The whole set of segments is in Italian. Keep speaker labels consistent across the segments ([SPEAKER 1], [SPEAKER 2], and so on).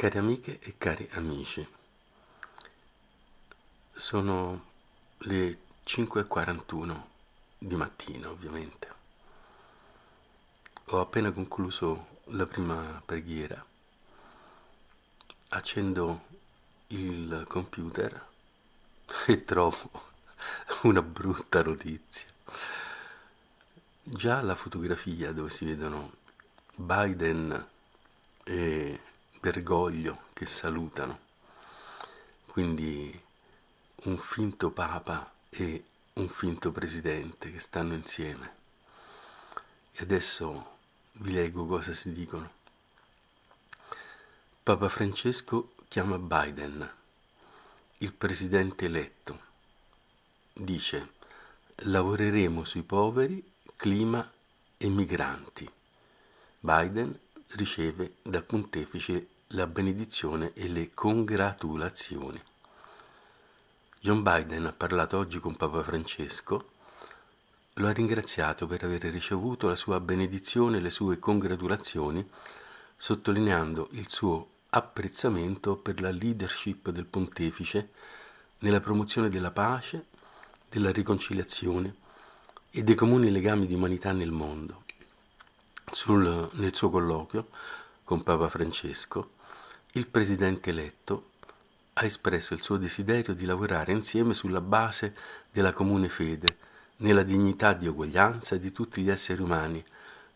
[SPEAKER 1] Cari amiche e cari amici, sono le 5.41 di mattina ovviamente. Ho appena concluso la prima preghiera. Accendo il computer e trovo una brutta notizia. Già la fotografia dove si vedono Biden e Bergoglio che salutano. Quindi un finto Papa e un finto Presidente che stanno insieme. E adesso vi leggo cosa si dicono. Papa Francesco chiama Biden, il Presidente eletto. Dice, lavoreremo sui poveri, clima e migranti. Biden riceve dal pontefice la benedizione e le congratulazioni. John Biden ha parlato oggi con Papa Francesco, lo ha ringraziato per aver ricevuto la sua benedizione e le sue congratulazioni, sottolineando il suo apprezzamento per la leadership del pontefice nella promozione della pace, della riconciliazione e dei comuni legami di umanità nel mondo. Sul, nel suo colloquio con Papa Francesco, il presidente eletto ha espresso il suo desiderio di lavorare insieme sulla base della comune fede, nella dignità di uguaglianza di tutti gli esseri umani,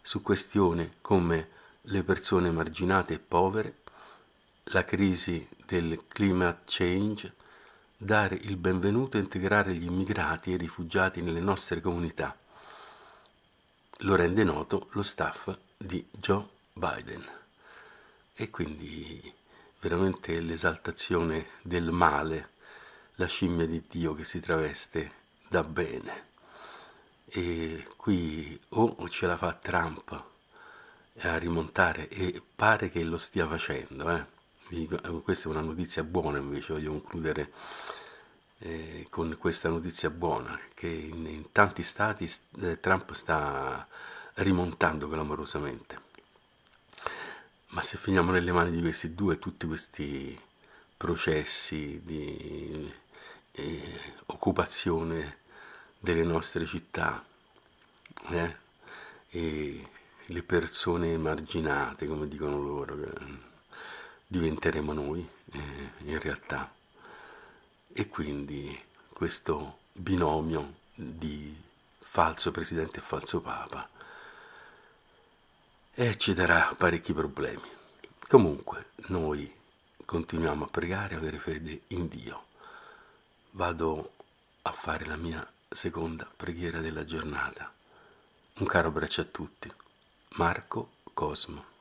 [SPEAKER 1] su questioni come le persone marginate e povere, la crisi del climate change, dare il benvenuto e integrare gli immigrati e i rifugiati nelle nostre comunità. Lo rende noto lo staff di Joe Biden. E quindi veramente l'esaltazione del male, la scimmia di Dio che si traveste da bene. E qui o ce la fa Trump a rimontare e pare che lo stia facendo. Eh. eh questa è una notizia buona invece, voglio concludere eh, con questa notizia buona, che in, in tanti stati eh, Trump sta rimontando clamorosamente ma se finiamo nelle mani di questi due, tutti questi processi di eh, occupazione delle nostre città, eh? e le persone emarginate come dicono loro, diventeremo noi eh, in realtà. E quindi questo binomio di falso presidente e falso papa e ci darà parecchi problemi. Comunque noi continuiamo a pregare, a avere fede in Dio. Vado a fare la mia seconda preghiera della giornata. Un caro abbraccio a tutti. Marco Cosmo.